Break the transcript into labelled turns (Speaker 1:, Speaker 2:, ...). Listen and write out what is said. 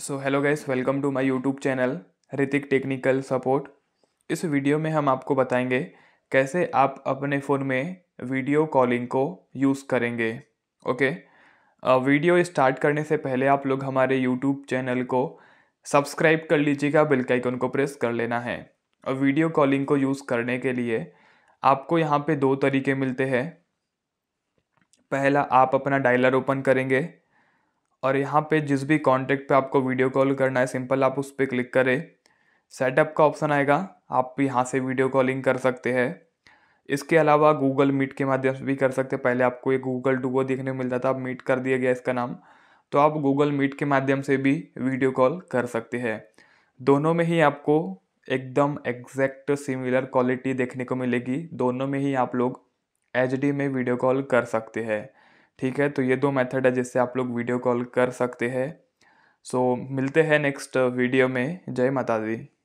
Speaker 1: so hello guys welcome to my YouTube channel Hritik technical support इस video में हम आपको बताएंगे कैसे आप अपने फ़ोन में वीडियो कॉलिंग को यूज़ करेंगे ओके वीडियो स्टार्ट करने से पहले आप लोग हमारे यूट्यूब चैनल को सब्सक्राइब कर लीजिएगा बिल के आइकन को प्रेस कर लेना है और वीडियो कॉलिंग को यूज़ करने के लिए आपको यहाँ पे दो तरीके मिलते हैं पहला आप अपना डायलर ओपन करेंगे और यहाँ पे जिस भी कॉन्टेक्ट पे आपको वीडियो कॉल करना है सिंपल आप उस पर क्लिक करें सेटअप का ऑप्शन आएगा आप यहाँ से वीडियो कॉलिंग कर सकते हैं इसके अलावा गूगल मीट के माध्यम से भी कर सकते हैं पहले आपको ये गूगल डुओ देखने को मिलता था अब मीट कर दिया गया इसका नाम तो आप गूगल मीट के माध्यम से भी वीडियो कॉल कर सकते हैं दोनों में ही आपको एकदम एग्जैक्ट सिमिलर क्वालिटी देखने को मिलेगी दोनों में ही आप लोग एच में वीडियो कॉल कर सकते हैं ठीक है तो ये दो मेथड है जिससे आप लोग वीडियो कॉल कर सकते हैं सो मिलते हैं नेक्स्ट वीडियो में जय माता दी